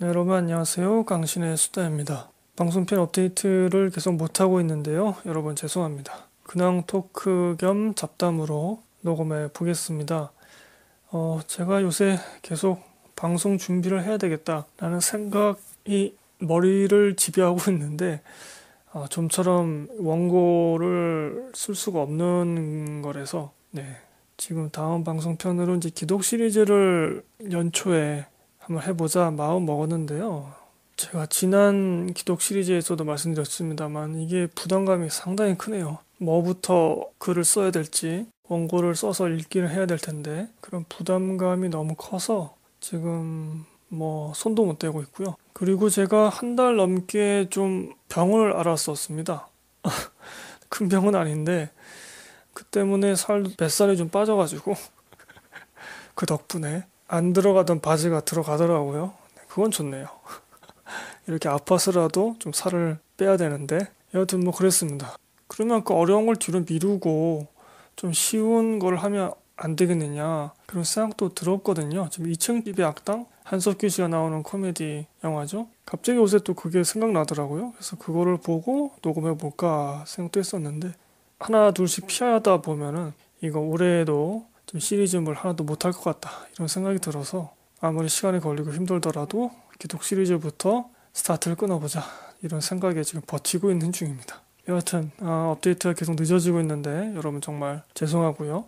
네, 여러분 안녕하세요. 강신의 수다입니다. 방송편 업데이트를 계속 못하고 있는데요. 여러분 죄송합니다. 근황 토크 겸 잡담으로 녹음해 보겠습니다. 어, 제가 요새 계속 방송 준비를 해야 되겠다라는 생각이 머리를 지배하고 있는데 어, 좀처럼 원고를 쓸 수가 없는 거라서 네, 지금 다음 방송편으로 이제 기독 시리즈를 연초에 한번 해보자 마음 먹었는데요. 제가 지난 기독 시리즈에서도 말씀드렸습니다만 이게 부담감이 상당히 크네요. 뭐부터 글을 써야 될지 원고를 써서 읽기를 해야 될 텐데 그런 부담감이 너무 커서 지금 뭐 손도 못 대고 있고요. 그리고 제가 한 달 넘게 좀 병을 앓았었습니다. 큰 병은 아닌데 그 때문에 살 뱃살이 좀 빠져가지고 그 덕분에 안 들어가던 바지가 들어가더라고요. 네, 그건 좋네요. 이렇게 아파서라도 좀 살을 빼야 되는데 여하튼 뭐 그랬습니다. 그러면 그 어려운 걸 뒤로 미루고 좀 쉬운 걸 하면 안 되겠느냐 그런 생각도 들었거든요. 지금 2층 집의 악당 한석규 씨가 나오는 코미디 영화죠. 갑자기 요새 또 그게 생각나더라고요. 그래서 그거를 보고 녹음해 볼까 생각도 했었는데 하나 둘씩 피하다 보면은 이거 올해에도 좀 시리즈 뭘 하나도 못 할 것 같다 이런 생각이 들어서 아무리 시간이 걸리고 힘들더라도 기독 시리즈부터 스타트를 끊어보자 이런 생각에 지금 버티고 있는 중입니다. 여하튼 아, 업데이트가 계속 늦어지고 있는데 여러분 정말 죄송하고요.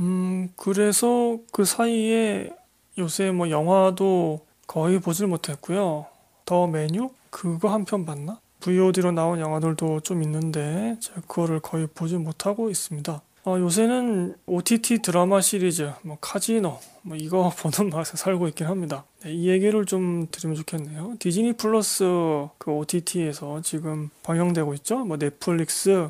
음 그래서 그 사이에 요새 뭐 영화도 거의 보질 못했고요. 더 메뉴 그거 한 편 봤나? VOD로 나온 영화들도 좀 있는데 제가 그거를 거의 보지 못하고 있습니다. 어, 요새는 OTT 드라마 시리즈, 뭐 카지노, 뭐 이거 보는 맛에 살고 있긴 합니다. 네, 이 얘기를 좀 드리면 좋겠네요. 디즈니 플러스 그 OTT에서 지금 방영되고 있죠. 뭐 넷플릭스,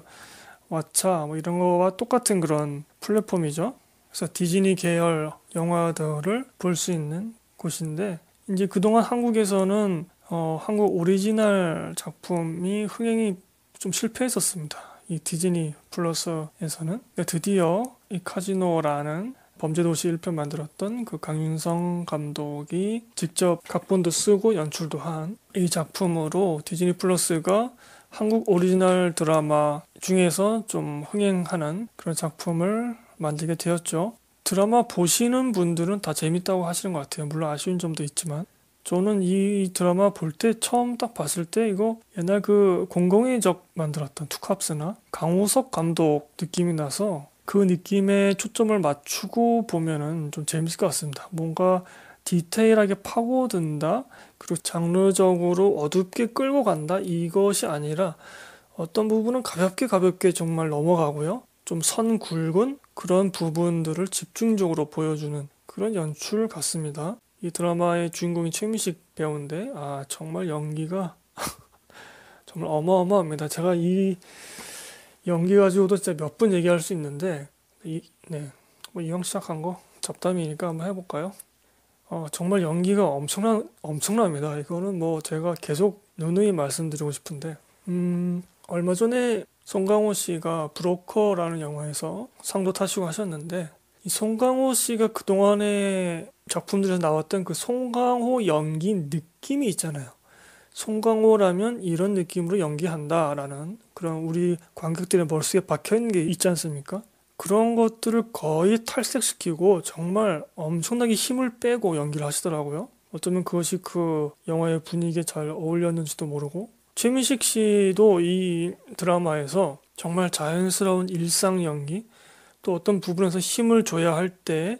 왓챠 뭐 이런 거와 똑같은 그런 플랫폼이죠. 그래서 디즈니 계열 영화들을 볼 수 있는 곳인데 이제 그동안 한국에서는 어, 한국 오리지널 작품이 흥행이 좀 실패했었습니다. 이 디즈니 플러스에서는 그러니까 드디어 이 카지노라는 범죄도시 1편 만들었던 그 강윤성 감독이 직접 각본도 쓰고 연출도 한 이 작품으로 디즈니 플러스가 한국 오리지널 드라마 중에서 좀 흥행하는 그런 작품을 만들게 되었죠. 드라마 보시는 분들은 다 재밌다고 하시는 것 같아요. 물론 아쉬운 점도 있지만 저는 이 드라마 볼 때 처음 딱 봤을 때 이거 옛날 그 공공의 적 만들었던 투캅스나 강호석 감독 느낌이 나서 그 느낌에 초점을 맞추고 보면은 좀 재밌을 것 같습니다. 뭔가 디테일하게 파고든다 그리고 장르적으로 어둡게 끌고 간다 이것이 아니라 어떤 부분은 가볍게 가볍게 정말 넘어가고요. 좀 선 굵은 그런 부분들을 집중적으로 보여주는 그런 연출 같습니다. 이 드라마의 주인공이 최민식 배우인데 아 정말 연기가 정말 어마어마합니다. 제가 이 연기 가지고도 진짜 몇 분 얘기할 수 있는데 이, 네. 뭐 이왕 시작한 거 잡담이니까 한번 해볼까요? 어, 정말 연기가 엄청난 엄청납니다. 이거는 뭐 제가 계속 누누이 말씀드리고 싶은데 음, 얼마 전에 송강호 씨가 브로커라는 영화에서 상도 타시고 하셨는데 이 송강호 씨가 그동안에 작품들에서 나왔던 그 송강호 연기 느낌이 있잖아요. 송강호라면 이런 느낌으로 연기한다라는 그런 우리 관객들의 머릿속에 박혀있는 게 있지 않습니까? 그런 것들을 거의 탈색시키고 정말 엄청나게 힘을 빼고 연기를 하시더라고요. 어쩌면 그것이 그 영화의 분위기에 잘 어울렸는지도 모르고 최민식 씨도 이 드라마에서 정말 자연스러운 일상 연기 또 어떤 부분에서 힘을 줘야 할때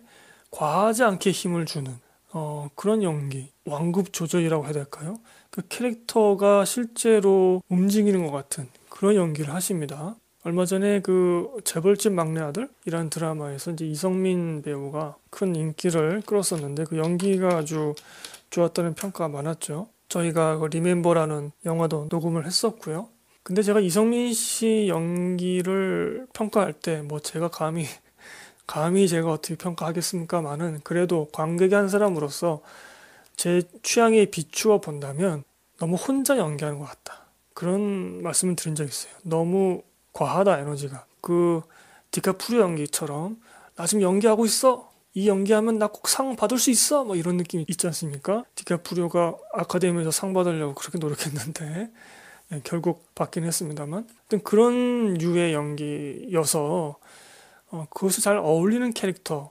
과하지 않게 힘을 주는 어, 그런 연기, 완급 조절이라고 해야 될까요? 그 캐릭터가 실제로 움직이는 것 같은 그런 연기를 하십니다. 얼마 전에 그 재벌집 막내 아들이라는 드라마에서 이제 이성민 배우가 큰 인기를 끌었었는데 그 연기가 아주 좋았다는 평가가 많았죠. 저희가 그 리멤버라는 영화도 녹음을 했었고요. 근데 제가 이성민 씨 연기를 평가할 때 뭐 제가 감히 감히 제가 어떻게 평가하겠습니까만은 그래도 관객이한 사람으로서 제 취향에 비추어 본다면 너무 혼자 연기하는 것 같다. 그런 말씀을 드린 적 있어요. 너무 과하다 에너지가. 그 디카프리오 연기처럼 나 지금 연기하고 있어. 이 연기하면 나 꼭 상 받을 수 있어. 뭐 이런 느낌이 있지 않습니까? 디카프리오가 아카데미에서 상 받으려고 그렇게 노력했는데 예, 결국 받긴 했습니다만. 그런 유의 연기여서 어, 그것을잘 어울리는 캐릭터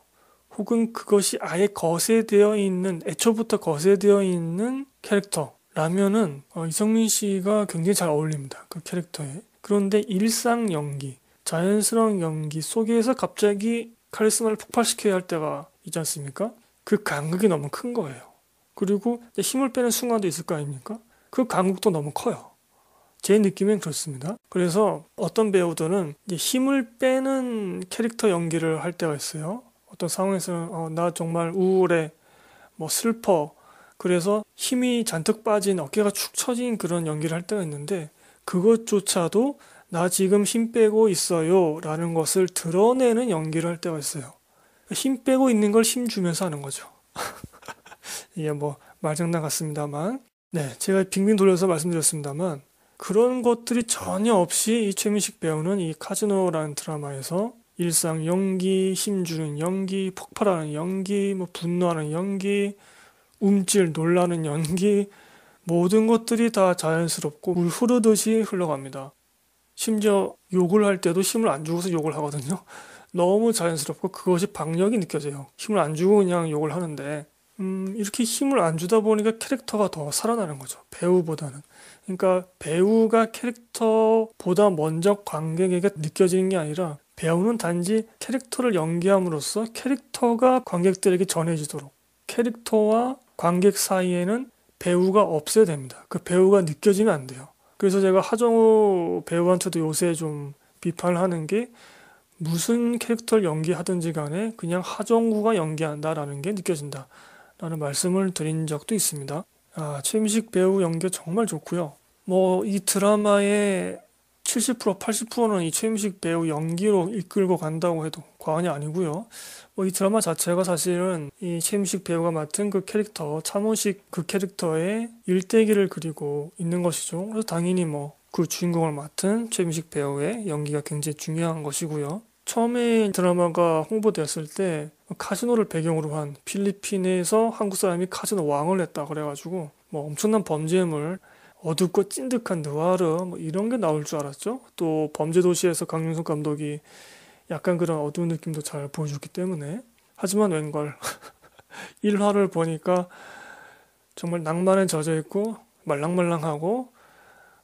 혹은 그것이 아예 거세되어 있는 애초부터 거세되어 있는 캐릭터라면은 어, 이성민 씨가 굉장히 잘 어울립니다 그 캐릭터에 그런데 일상 연기 자연스러운 연기 속에서 갑자기 카리스마를 폭발시켜야 할 때가 있지 않습니까? 그 간극이 너무 큰 거예요. 그리고 힘을 빼는 순간도 있을 거 아닙니까? 그 간극도 너무 커요. 제 느낌엔 그렇습니다. 그래서 어떤 배우들은 힘을 빼는 캐릭터 연기를 할 때가 있어요. 어떤 상황에서는 어, 나 정말 우울해, 뭐 슬퍼. 그래서 힘이 잔뜩 빠진 어깨가 축 처진 그런 연기를 할 때가 있는데 그것조차도 나 지금 힘 빼고 있어요 라는 것을 드러내는 연기를 할 때가 있어요. 힘 빼고 있는 걸 힘 주면서 하는 거죠. 이게 예, 뭐 말장난 같습니다만. 네, 제가 빙빙 돌려서 말씀드렸습니다만 그런 것들이 전혀 없이 이 최민식 배우는 이 카지노라는 드라마에서 일상 연기, 힘주는 연기, 폭발하는 연기, 뭐 분노하는 연기, 움찔 놀라는 연기 모든 것들이 다 자연스럽고 물 흐르듯이 흘러갑니다. 심지어 욕을 할 때도 힘을 안 주고서 욕을 하거든요. 너무 자연스럽고 그것이 박력이 느껴져요. 힘을 안 주고 그냥 욕을 하는데 음, 이렇게 힘을 안 주다 보니까 캐릭터가 더 살아나는 거죠. 배우보다는. 그러니까 배우가 캐릭터보다 먼저 관객에게 느껴지는 게 아니라 배우는 단지 캐릭터를 연기함으로써 캐릭터가 관객들에게 전해지도록 캐릭터와 관객 사이에는 배우가 없어야 됩니다. 그 배우가 느껴지면 안 돼요. 그래서 제가 하정우 배우한테도 요새 좀 비판을 하는 게 무슨 캐릭터를 연기하든지 간에 그냥 하정우가 연기한다라는 게 느껴진다라는 말씀을 드린 적도 있습니다. 아, 최민식 배우 연기 정말 좋고요. 뭐 이 드라마의 70% 80%는 이 최민식 배우 연기로 이끌고 간다고 해도 과언이 아니고요. 뭐 이 드라마 자체가 사실은 이 최민식 배우가 맡은 그 캐릭터 차문식 그 캐릭터의 일대기를 그리고 있는 것이죠. 그래서 당연히 뭐 그 주인공을 맡은 최민식 배우의 연기가 굉장히 중요한 것이고요. 처음에 드라마가 홍보되었을 때 카지노를 배경으로 한 필리핀에서 한국 사람이 카지노 왕을 했다 그래가지고 뭐 엄청난 범죄물 어둡고 찐득한 느와르 뭐 이런 게 나올 줄 알았죠. 또 범죄 도시에서 강윤석 감독이 약간 그런 어두운 느낌도 잘 보여줬기 때문에 하지만 웬걸 1화를 보니까 정말 낭만에 젖어 있고 말랑말랑하고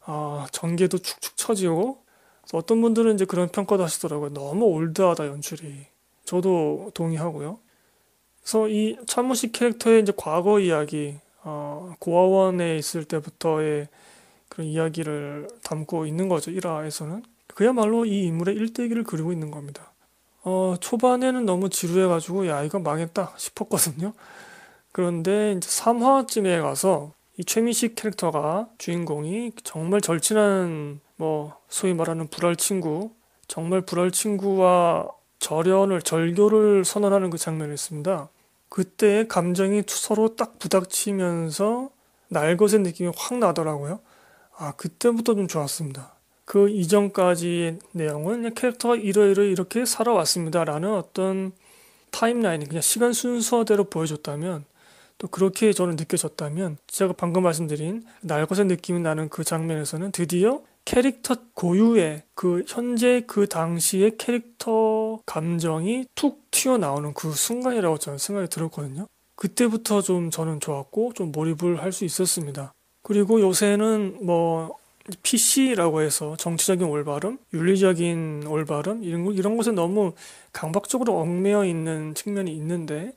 아, 전개도 축축 처지고 어떤 분들은 이제 그런 평가도 하시더라고요. 너무 올드하다 연출이. 저도 동의하고요. 그래서 이 차무식 캐릭터의 이제 과거 이야기, 어, 고아원에 있을 때부터의 그런 이야기를 담고 있는 거죠. 1화에서는. 그야말로 이 인물의 일대기를 그리고 있는 겁니다. 어, 초반에는 너무 지루해가지고, 야, 이거 망했다 싶었거든요. 그런데 이제 3화쯤에 가서 이 최민식 캐릭터가 주인공이 정말 절친한 뭐 소위 말하는 불알 친구, 정말 불알 친구와 절연을 절교를 선언하는 그 장면이 있습니다. 그때 감정이 서로 딱 부닥치면서 날것의 느낌이 확 나더라고요. 아 그때부터 좀 좋았습니다. 그 이전까지의 내용은 캐릭터가 이러이러 이렇게 살아왔습니다라는 어떤 타임라인, 그냥 시간 순서대로 보여줬다면 또 그렇게 저는 느껴졌다면 제가 방금 말씀드린 날것의 느낌이 나는 그 장면에서는 드디어 캐릭터 고유의 그 현재 그 당시의 캐릭터 감정이 툭 튀어나오는 그 순간이라고 저는 생각이 들었거든요. 그때부터 좀 저는 좋았고 좀 몰입을 할 수 있었습니다. 그리고 요새는 뭐 PC라고 해서 정치적인 올바름, 윤리적인 올바름 이런 이런 것에 너무 강박적으로 얽매여 있는 측면이 있는데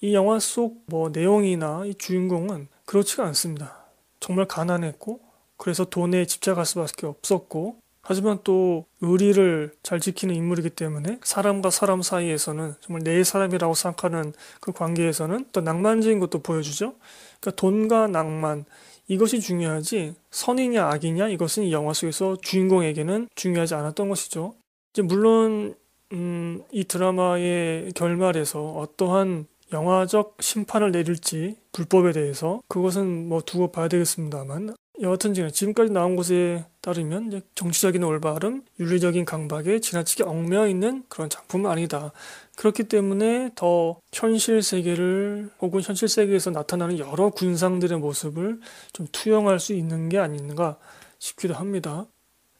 이 영화 속 뭐 내용이나 이 주인공은 그렇지가 않습니다. 정말 가난했고 그래서 돈에 집착할 수밖에 없었고 하지만 또 의리를 잘 지키는 인물이기 때문에 사람과 사람 사이에서는 정말 내 사람이라고 생각하는 그 관계에서는 또 낭만적인 것도 보여주죠. 그러니까 돈과 낭만 이것이 중요하지 선이냐 악이냐 이것은 이 영화 속에서 주인공에게는 중요하지 않았던 것이죠. 이제 물론 음, 이 드라마의 결말에서 어떠한 영화적 심판을 내릴지 불법에 대해서 그것은 뭐 두고 봐야 되겠습니다만 여하튼 지금까지 나온 것에 따르면 정치적인 올바름, 윤리적인 강박에 지나치게 얽매여 있는 그런 작품은 아니다. 그렇기 때문에 더 현실 세계를 혹은 현실 세계에서 나타나는 여러 군상들의 모습을 좀 투영할 수 있는 게 아닌가 싶기도 합니다.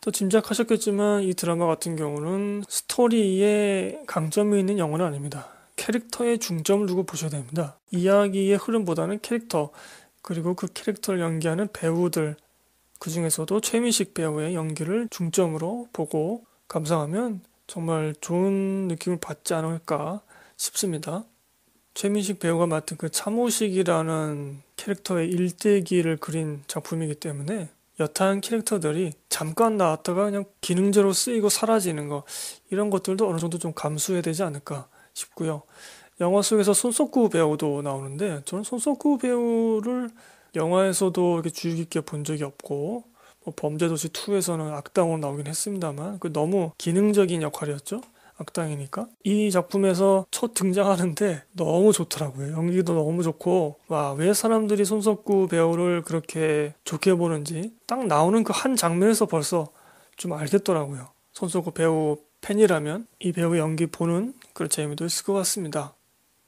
또 짐작하셨겠지만 이 드라마 같은 경우는 스토리에 강점이 있는 영화는 아닙니다. 캐릭터에 중점을 두고 보셔야 됩니다. 이야기의 흐름보다는 캐릭터, 그리고 그 캐릭터를 연기하는 배우들, 그 중에서도 최민식 배우의 연기를 중점으로 보고 감상하면 정말 좋은 느낌을 받지 않을까 싶습니다. 최민식 배우가 맡은 그 참호식이라는 캐릭터의 일대기를 그린 작품이기 때문에 여타한 캐릭터들이 잠깐 나왔다가 그냥 기능제로 쓰이고 사라지는 거 이런 것들도 어느 정도 좀 감수해야 되지 않을까 싶고요. 영화 속에서 손석구 배우도 나오는데 저는 손석구 배우를 영화에서도 이렇게 주의 깊게 본 적이 없고 뭐 범죄도시 2에서는 악당으로 나오긴 했습니다만 그 너무 기능적인 역할이었죠. 악당이니까 이 작품에서 첫 등장하는데 너무 좋더라고요 연기도 너무 좋고 와왜 사람들이 손석구 배우를 그렇게 좋게 보는지 딱 나오는 그 한 장면에서 벌써 좀 알겠더라고요 손석구 배우 팬이라면 이 배우 연기 보는 그렇죠. 이미 있을 것 같습니다.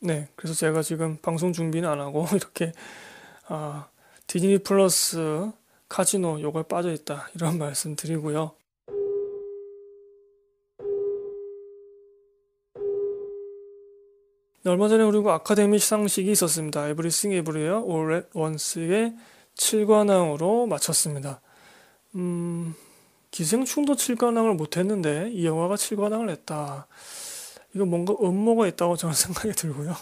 네, 그래서 제가 지금 방송 준비는 안 하고 이렇게 아, 디즈니 플러스 카지노 요걸 빠져 있다 이런 말씀 드리고요. 네, 얼마 전에 그리 그 아카데미 시상식이 있었습니다. 에브리싱 에브리어 올렛 원스의 7관왕으로 마쳤습니다. 음, 기생충도 7관왕을 못했는데 이 영화가 7관왕을 했다. 이거 뭔가 음모가 있다고 저는 생각이 들고요.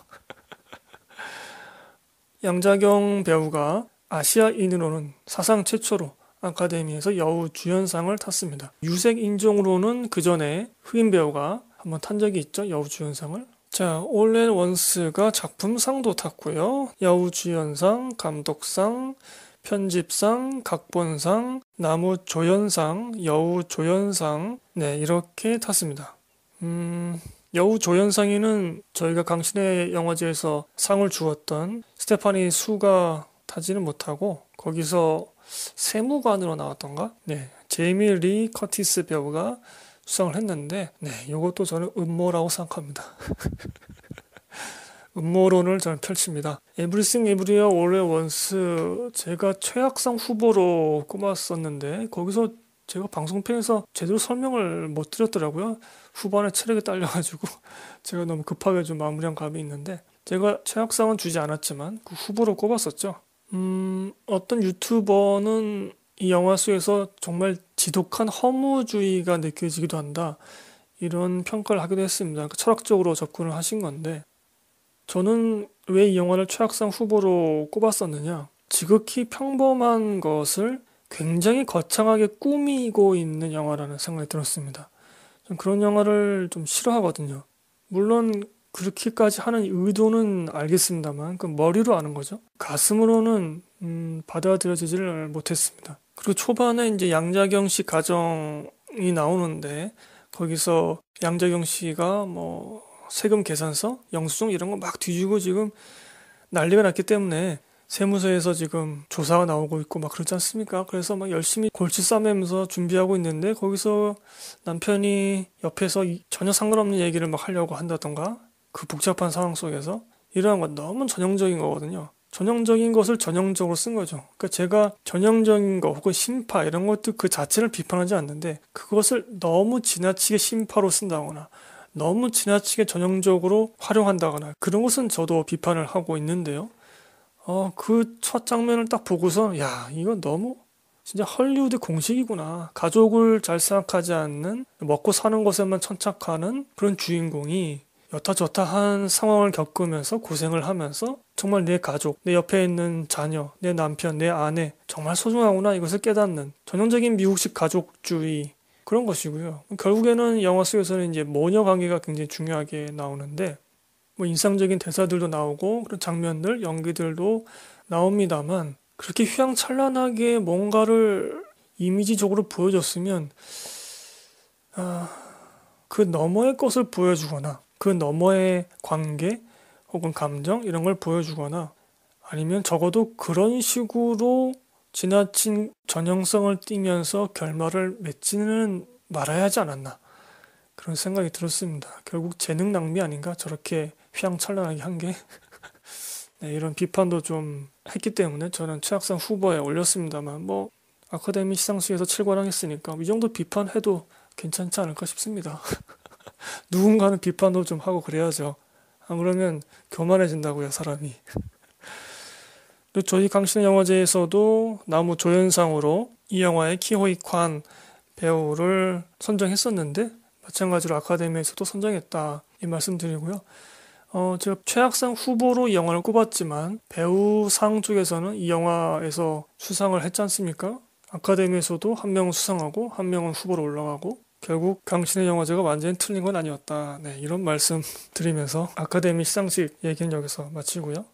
양자경 배우가 아시아인으로는 사상 최초로 아카데미에서 여우 주연상을 탔습니다. 유색 인종으로는 그 전에 흑인 배우가 한번 탄 적이 있죠. 여우 주연상을. 자, 올렌 원스가 작품상도 탔고요. 여우 주연상, 감독상, 편집상, 각본상, 나무 조연상, 여우 조연상, 네, 이렇게 탔습니다. 음, 여우 조연상에는 저희가 강신의 영화제에서 상을 주었던 스테파니 수가 타지는 못하고 거기서 세무관으로 나왔던가? 네. 제이미 리 커티스 배우가 수상을 했는데 네, 이것도 저는 음모라고 생각합니다. 음모론을 저는 펼칩니다. 에브리싱 에브리어 올레 원스 제가 최악상 후보로 꼽았었는데 거기서 제가 방송편에서 제대로 설명을 못 드렸더라고요. 후반에 체력이 딸려가지고 제가 너무 급하게 좀 마무리한 감이 있는데 제가 최악상은 주지 않았지만 그 후보로 꼽았었죠. 음, 어떤 유튜버는 이 영화 속에서 정말 지독한 허무주의가 느껴지기도 한다. 이런 평가를 하기도 했습니다. 그러니까 철학적으로 접근을 하신 건데 저는 왜 이 영화를 최악상 후보로 꼽았었느냐? 지극히 평범한 것을 굉장히 거창하게 꾸미고 있는 영화라는 생각이 들었습니다. 좀 그런 영화를 좀 싫어하거든요. 물론 그렇게까지 하는 의도는 알겠습니다만 그 머리로 아는 거죠. 가슴으로는 음, 받아들여지지를 못했습니다. 그리고 초반에 이제 양자경 씨 가정이 나오는데 거기서 양자경 씨가 뭐 세금 계산서, 영수증 이런 거 막 뒤지고 지금 난리가 났기 때문에 세무서에서 지금 조사가 나오고 있고 막 그렇지 않습니까? 그래서 막 열심히 골치 싸매면서 준비하고 있는데 거기서 남편이 옆에서 전혀 상관없는 얘기를 막 하려고 한다던가 그 복잡한 상황 속에서 이러한 건 너무 전형적인 거거든요. 전형적인 것을 전형적으로 쓴 거죠. 그러니까 제가 전형적인 거 혹은 심파 이런 것도 그 자체를 비판하지 않는데 그것을 너무 지나치게 심파로 쓴다거나 너무 지나치게 전형적으로 활용한다거나 그런 것은 저도 비판을 하고 있는데요. 어, 그첫 장면을 딱 보고서, 야, 이건 너무 진짜 헐리우드 공식이구나. 가족을 잘 생각하지 않는, 먹고 사는 것에만 천착하는 그런 주인공이 여타저타한 상황을 겪으면서 고생을 하면서 정말 내 가족, 내 옆에 있는 자녀, 내 남편, 내 아내 정말 소중하구나 이것을 깨닫는 전형적인 미국식 가족주의 그런 것이고요. 결국에는 영화 속에서는 이제 모녀 관계가 굉장히 중요하게 나오는데 뭐 인상적인 대사들도 나오고 그런 장면들, 연기들도 나옵니다만 그렇게 휘황찬란하게 뭔가를 이미지적으로 보여줬으면 아, 그 너머의 것을 보여주거나 그 너머의 관계 혹은 감정 이런 걸 보여주거나 아니면 적어도 그런 식으로 지나친 전형성을 띠면서 결말을 맺지는 말아야 하지 않았나 그런 생각이 들었습니다. 결국 재능 낭비 아닌가 저렇게 휘황찬란하게 한게 네, 이런 비판도 좀 했기 때문에 저는 최악상 후보에 올렸습니다만 뭐 아카데미 시상식에서 칠관하했으니까이 정도 비판해도 괜찮지 않을까 싶습니다. 누군가는 비판도 좀 하고 그래야죠. 안 그러면 교만해진다고요 사람이. 또 저희 강신 영화제에서도 나무 조연상으로 이 영화의 키호이관 배우를 선정했었는데 마찬가지로 아카데미에서도 선정했다 이 말씀드리고요. 어, 제가 최악상 후보로 이 영화를 꼽았지만 배우상 쪽에서는 이 영화에서 수상을 했지 않습니까? 아카데미에서도 한 명은 수상하고 한 명은 후보로 올라가고 결국 강신의 영화제가 완전히 틀린 건 아니었다. 네, 이런 말씀 드리면서 아카데미 시상식 얘기는 여기서 마치고요.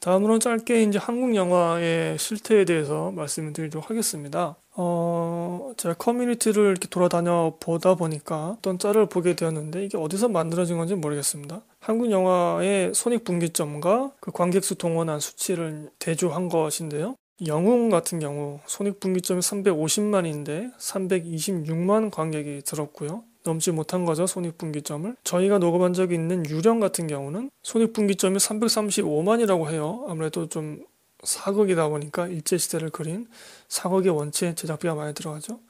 다음으로는 짧게 이제 한국 영화의 실태에 대해서 말씀드리도록 하겠습니다. 어, 제가 커뮤니티를 이렇게 돌아다녀 보다 보니까 어떤 짤을 보게 되었는데 이게 어디서 만들어진 건지 모르겠습니다. 한국 영화의 손익분기점과 그 관객수 동원한 수치를 대조한 것인데요. 영웅 같은 경우 손익분기점이 350만인데 326만 관객이 들었고요. 넘지 못한 거죠, 손익분기점을. 저희가 녹음한 적이 있는 유령 같은 경우는 손익분기점이 335만이라고 해요. 아무래도 좀 사극이다 보니까 일제시대를 그린 사극의 원체 제작비가 많이 들어가죠.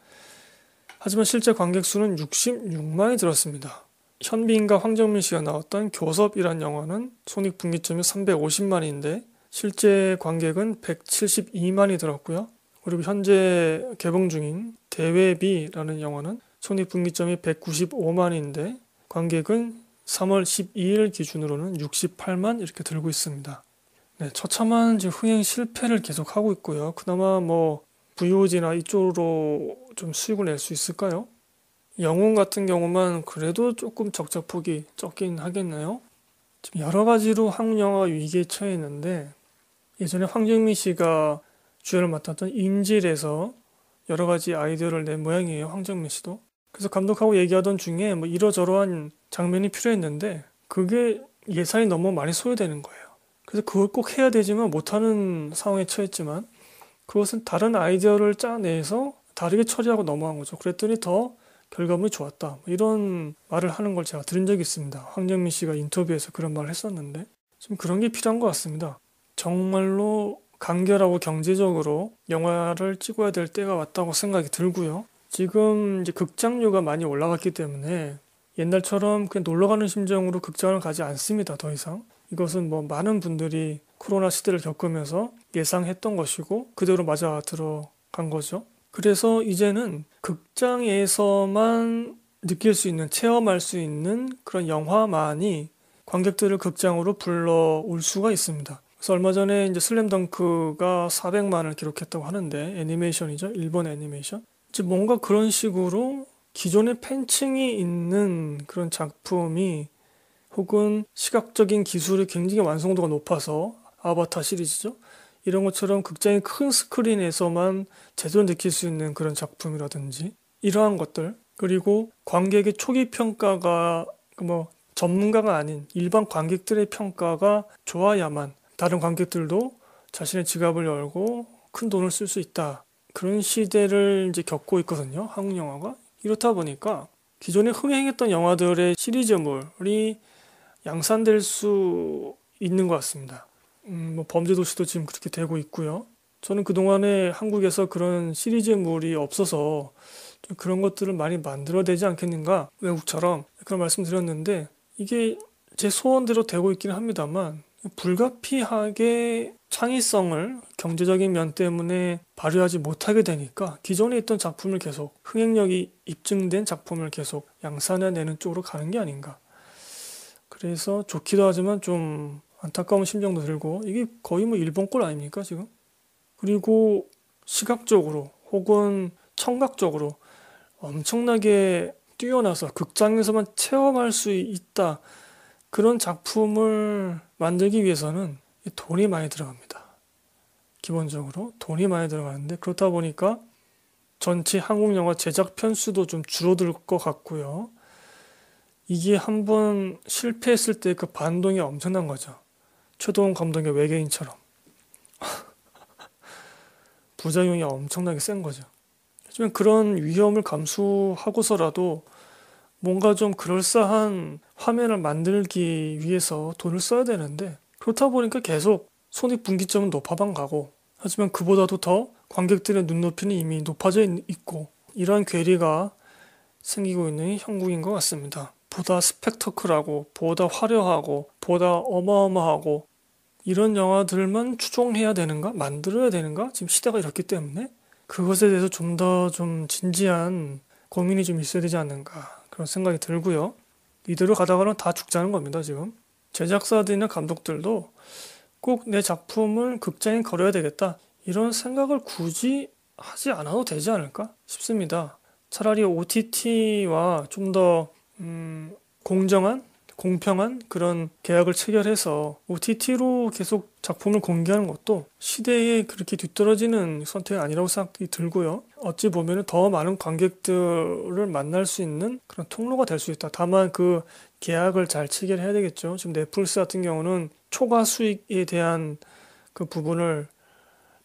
하지만 실제 관객 수는 66만이 들었습니다. 현빈과 황정민 씨가 나왔던 교섭이란 영화는 손익분기점이 350만인데 실제 관객은 172만이 들었고요. 그리고 현재 개봉 중인 대외비라는 영화는 손익분기점이 195만인데 관객은 3월 12일 기준으로는 68만 이렇게 들고 있습니다. 네, 처참한 지금 흥행 실패를 계속하고 있고요. 그나마 뭐 VOG나 이쪽으로 좀 수익을 낼 수 있을까요? 영웅 같은 경우만 그래도 조금 적자폭이 적긴 하겠나요? 지금 여러 가지로 한국 영화 위기에 처해 있는데 예전에 황정민 씨가 주연을 맡았던 인질에서 여러 가지 아이디어를 낸 모양이에요. 황정민 씨도. 그래서 감독하고 얘기하던 중에 뭐 이러저러한 장면이 필요했는데 그게 예산이 너무 많이 소요되는 거예요. 그래서 그걸 꼭 해야 되지만 못하는 상황에 처했지만 그것은 다른 아이디어를 짜내서 다르게 처리하고 넘어간 거죠. 그랬더니 더 결과물이 좋았다. 뭐 이런 말을 하는 걸 제가 들은 적이 있습니다. 황정민 씨가 인터뷰에서 그런 말을 했었는데 좀 그런 게 필요한 것 같습니다. 정말로 간결하고 경제적으로 영화를 찍어야 될 때가 왔다고 생각이 들고요. 지금 이제 극장료가 많이 올라갔기 때문에 옛날처럼 그냥 놀러 가는 심정으로 극장을 가지 않습니다. 더 이상. 이것은 뭐 많은 분들이 코로나 시대를 겪으면서 예상했던 것이고 그대로 맞아 들어간 거죠. 그래서 이제는 극장에서만 느낄 수 있는, 체험할 수 있는 그런 영화만이 관객들을 극장으로 불러올 수가 있습니다. 그래서 얼마 전에 이제 슬램덩크가 400만을 기록했다고 하는데 애니메이션이죠. 일본 애니메이션. 이제 뭔가 그런 식으로 기존의 팬층이 있는 그런 작품이 혹은 시각적인 기술이 굉장히 완성도가 높아서 아바타 시리즈죠. 이런 것처럼 극장의 큰 스크린에서만 제대로 느낄 수 있는 그런 작품이라든지 이러한 것들 그리고 관객의 초기 평가가 뭐 전문가가 아닌 일반 관객들의 평가가 좋아야만 다른 관객들도 자신의 지갑을 열고 큰 돈을 쓸 수 있다 그런 시대를 이제 겪고 있거든요 한국 영화가 이렇다 보니까 기존에 흥행했던 영화들의 시리즈물이 양산될 수 있는 것 같습니다. 음, 뭐 범죄 도시도 지금 그렇게 되고 있고요. 저는 그동안에 한국에서 그런 시리즈물이 없어서 좀 그런 것들을 많이 만들어되지 않겠는가 외국처럼 그런 말씀드렸는데 이게 제 소원대로 되고 있기는 합니다만 불가피하게 창의성을 경제적인 면 때문에 발휘하지 못하게 되니까 기존에 있던 작품을 계속 흥행력이 입증된 작품을 계속 양산해내는 쪽으로 가는 게 아닌가 그래서 좋기도 하지만 좀 안타까운 심정도 들고 이게 거의 뭐 일본 꼴 아닙니까 지금? 그리고 시각적으로 혹은 청각적으로 엄청나게 뛰어나서 극장에서만 체험할 수 있다 그런 작품을 만들기 위해서는 돈이 많이 들어갑니다. 기본적으로 돈이 많이 들어가는데 그렇다 보니까 전체 한국 영화 제작 편수도 좀 줄어들 것 같고요. 이게 한 번 실패했을 때 그 반동이 엄청난 거죠. 최동원 감독의 외계인처럼. 부작용이 엄청나게 센 거죠. 하지만 그런 위험을 감수하고서라도 뭔가 좀 그럴싸한 화면을 만들기 위해서 돈을 써야 되는데 그렇다 보니까 계속 손익분기점은 높아만 가고 하지만 그보다도 더 관객들의 눈높이는 이미 높아져 있고 이러한 괴리가 생기고 있는 형국인 것 같습니다. 보다 스펙터클하고 보다 화려하고 보다 어마어마하고 이런 영화들만 추종해야 되는가? 만들어야 되는가? 지금 시대가 이렇기 때문에 그것에 대해서 좀 더좀 좀 진지한 고민이 좀 있어야 되지 않는가 그런 생각이 들고요. 이대로 가다가는 다 죽자는 겁니다, 지금. 제작사들이나 감독들도 꼭 내 작품을 극장에 걸어야 되겠다. 이런 생각을 굳이 하지 않아도 되지 않을까 싶습니다. 차라리 OTT와 좀더 음, 공정한 공평한 그런 계약을 체결해서 OTT로 계속 작품을 공개하는 것도 시대에 그렇게 뒤떨어지는 선택이 아니라고 생각이 들고요. 어찌 보면 더 많은 관객들을 만날 수 있는 그런 통로가 될 수 있다. 다만 그 계약을 잘 체결해야 되겠죠. 지금 넷플릭스 같은 경우는 초과 수익에 대한 그 부분을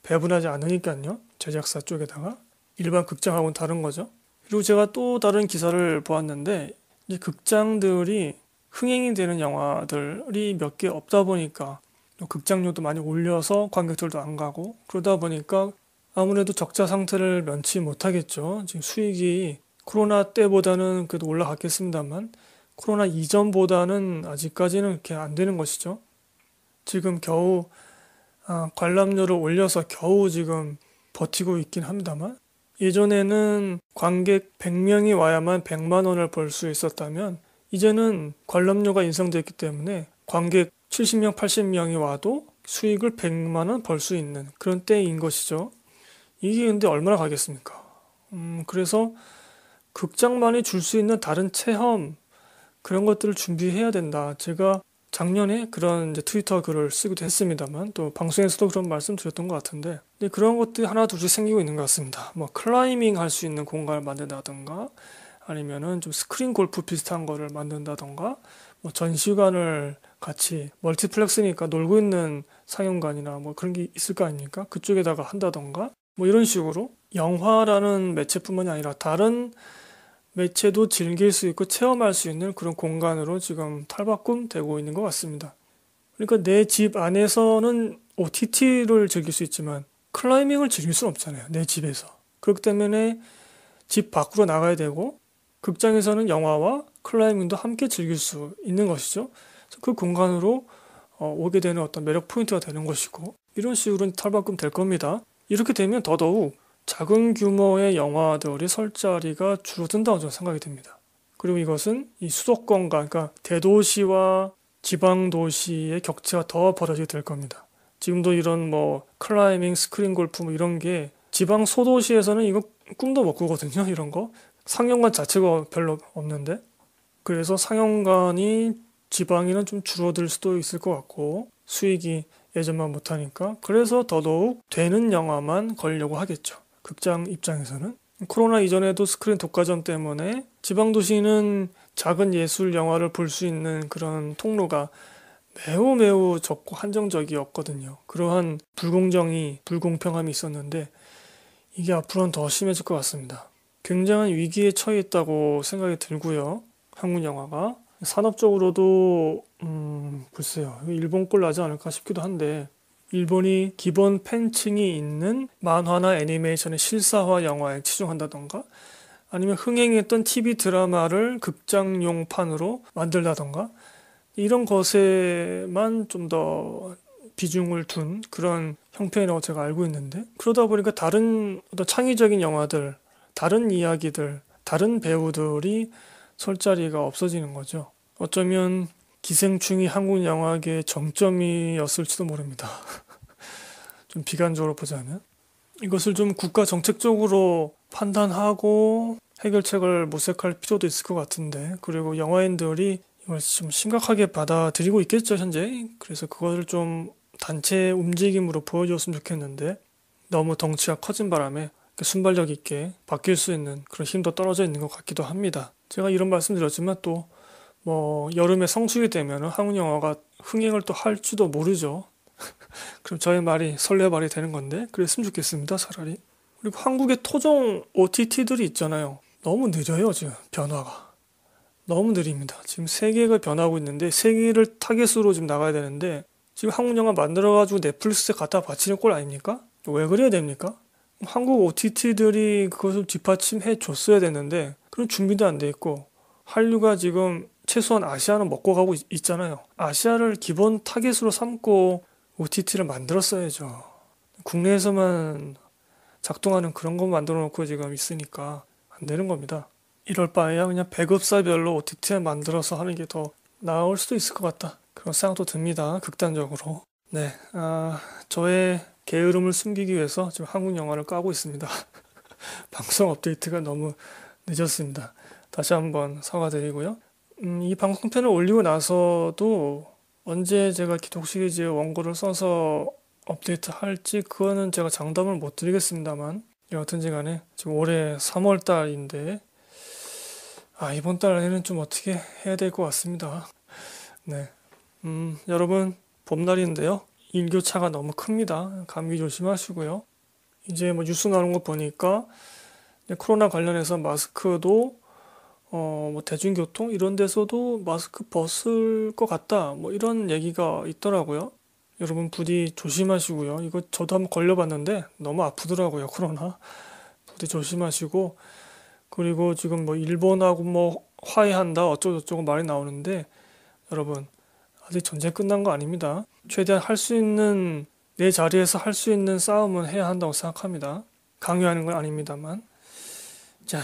배분하지 않으니까요. 제작사 쪽에다가 일반 극장하고는 다른 거죠. 그리고 제가 또 다른 기사를 보았는데 이제 극장들이 흥행이 되는 영화들이 몇 개 없다 보니까 극장료도 많이 올려서 관객들도 안 가고 그러다 보니까 아무래도 적자 상태를 면치 못하겠죠. 지금 수익이 코로나 때보다는 그래도 올라갔겠습니다만 코로나 이전보다는 아직까지는 이렇게 안 되는 것이죠. 지금 겨우 아, 관람료를 올려서 겨우 지금 버티고 있긴 합니다만 예전에는 관객 100명이 와야만 100만 원을 벌 수 있었다면 이제는 관람료가 인상됐기 때문에 관객 70명, 80명이 와도 수익을 100만 원 벌 수 있는 그런 때인 것이죠. 이게 근데 얼마나 가겠습니까? 음, 그래서 극장만이 줄 수 있는 다른 체험 그런 것들을 준비해야 된다. 제가 작년에 그런 트위터 글을 쓰기도 했습니다만 또 방송에서도 그런 말씀 드렸던 것 같은데 그런 것들이 하나 둘씩 생기고 있는 것 같습니다. 뭐 클라이밍 할 수 있는 공간을 만든다던가 아니면은 좀 스크린 골프 비슷한 거를 만든다던가 뭐 전시관을 같이 멀티플렉스니까 놀고 있는 상영관이나 뭐 그런 게 있을 거 아닙니까? 그쪽에다가 한다던가 뭐 이런 식으로 영화라는 매체뿐만이 아니라 다른 매체도 즐길 수 있고 체험할 수 있는 그런 공간으로 지금 탈바꿈 되고 있는 것 같습니다. 그러니까 내 집 안에서는 OTT를 즐길 수 있지만 클라이밍을 즐길 수는 없잖아요. 내 집에서. 그렇기 때문에 집 밖으로 나가야 되고 극장에서는 영화와 클라이밍도 함께 즐길 수 있는 것이죠. 그 공간으로 어, 오게 되는 어떤 매력 포인트가 되는 것이고 이런 식으로 탈바꿈 될 겁니다. 이렇게 되면 더더욱 작은 규모의 영화들이 설 자리가 줄어든다고 저는 생각이 됩니다. 그리고 이것은 이 수도권과 그러니까 대도시와 지방 도시의 격차가 더 벌어지게 될 겁니다. 지금도 이런 뭐 클라이밍, 스크린 골프 뭐 이런 게 지방 소도시에서는 이거 꿈도 못 꾸거든요. 이런 거 상영관 자체가 별로 없는데 그래서 상영관이 지방에는 좀 줄어들 수도 있을 것 같고 수익이 예전만 못하니까 그래서 더더욱 되는 영화만 걸려고 하겠죠. 극장 입장에서는 코로나 이전에도 스크린 독과점 때문에 지방 도시는 작은 예술 영화를 볼 수 있는 그런 통로가 매우 매우 적고 한정적이었거든요. 그러한 불공정이 불공평함이 있었는데 이게 앞으로는 더 심해질 것 같습니다. 굉장한 위기에 처해 있다고 생각이 들고요. 한국 영화가 산업적으로도 음, 글쎄요 일본꼴 나지 않을까 싶기도 한데 일본이 기본 팬층이 있는 만화나 애니메이션의 실사화 영화에 치중한다던가 아니면 흥행했던 TV 드라마를 극장용판으로 만들다던가 이런 것에만 좀 더 비중을 둔 그런 형편이라고 제가 알고 있는데 그러다 보니까 다른 어떤 창의적인 영화들, 다른 이야기들, 다른 배우들이 설 자리가 없어지는 거죠. 어쩌면 기생충이 한국 영화계의 정점이었을지도 모릅니다. 좀 비관적으로 보자면 이것을 좀 국가 정책적으로 판단하고 해결책을 모색할 필요도 있을 것 같은데 그리고 영화인들이 이걸 좀 심각하게 받아들이고 있겠죠 현재 그래서 그것을 좀 단체 움직임으로 보여줬으면 좋겠는데 너무 덩치가 커진 바람에 순발력 있게 바뀔 수 있는 그런 힘도 떨어져 있는 것 같기도 합니다. 제가 이런 말씀드렸지만 또 뭐 여름에 성수기 되면 한국 영화가 흥행을 또 할지도 모르죠. 그럼 저의 말이 설레발이 되는 건데 그랬으면 좋겠습니다 차라리 그리고 한국의 토종 OTT들이 있잖아요 너무 느려요 지금 변화가 너무 느립니다 지금 세계가 변하고 있는데 세계를 타겟으로 지금 나가야 되는데 지금 한국 영화 만들어가지고 넷플릭스에 갖다 바치는 꼴 아닙니까? 왜 그래야 됩니까? 한국 OTT들이 그것을 뒷받침해 줬어야 되는데 그런 준비도 안 돼 있고 한류가 지금 최소한 아시아는 먹고 가고 있, 잖아요 아시아를 기본 타겟으로 삼고 OTT를 만들었어야죠. 국내에서만 작동하는 그런 거 만들어 놓고 지금 있으니까 안 되는 겁니다. 이럴 바에야 그냥 배급사별로 OTT 만들어서 하는 게 더 나을 수도 있을 것 같다. 그런 생각도 듭니다. 극단적으로. 네, 아, 저의 게으름을 숨기기 위해서 지금 한국 영화를 까고 있습니다. 방송 업데이트가 너무 늦었습니다. 다시 한번 사과드리고요. 음, 이 방송편을 올리고 나서도 언제 제가 기독 시리즈의 원고를 써서 업데이트 할지 그거는 제가 장담을 못 드리겠습니다만 여하튼지 간에 지금 올해 3월 달인데 아 이번 달에는 좀 어떻게 해야 될 것 같습니다 네 음, 여러분 봄날인데요 일교차가 너무 큽니다 감기 조심하시고요 이제 뭐 뉴스 나오는 거 보니까 코로나 관련해서 마스크도 어, 뭐 대중교통 이런 데서도 마스크 벗을 것 같다. 뭐 이런 얘기가 있더라고요. 여러분 부디 조심하시고요. 이거 저도 한번 걸려봤는데 너무 아프더라고요. 코로나. 부디 조심하시고 그리고 지금 뭐 일본하고 뭐 화해한다 어쩌고저쩌고 말이 나오는데 여러분 아직 전쟁 끝난 거 아닙니다. 최대한 할 수 있는 내 자리에서 할 수 있는 싸움은 해야 한다고 생각합니다. 강요하는 건 아닙니다만. 자,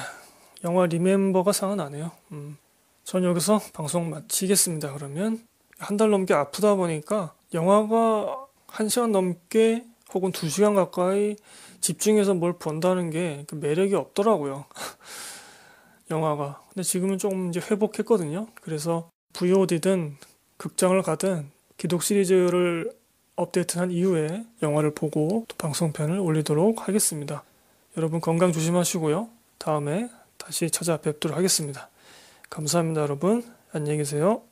영화 리멤버가 생각나네요. 음. 전 여기서 방송 마치겠습니다. 그러면 한 달 넘게 아프다 보니까 영화가 한 시간 넘게 혹은 두 시간 가까이 집중해서 뭘 본다는 게 그 매력이 없더라고요. 영화가. 근데 지금은 조금 이제 회복했거든요. 그래서 VOD든 극장을 가든 기독 시리즈를 업데이트한 이후에 영화를 보고 또 방송편을 올리도록 하겠습니다. 여러분 건강 조심하시고요. 다음에 다시 찾아뵙도록 하겠습니다. 감사합니다, 여러분. 안녕히 계세요.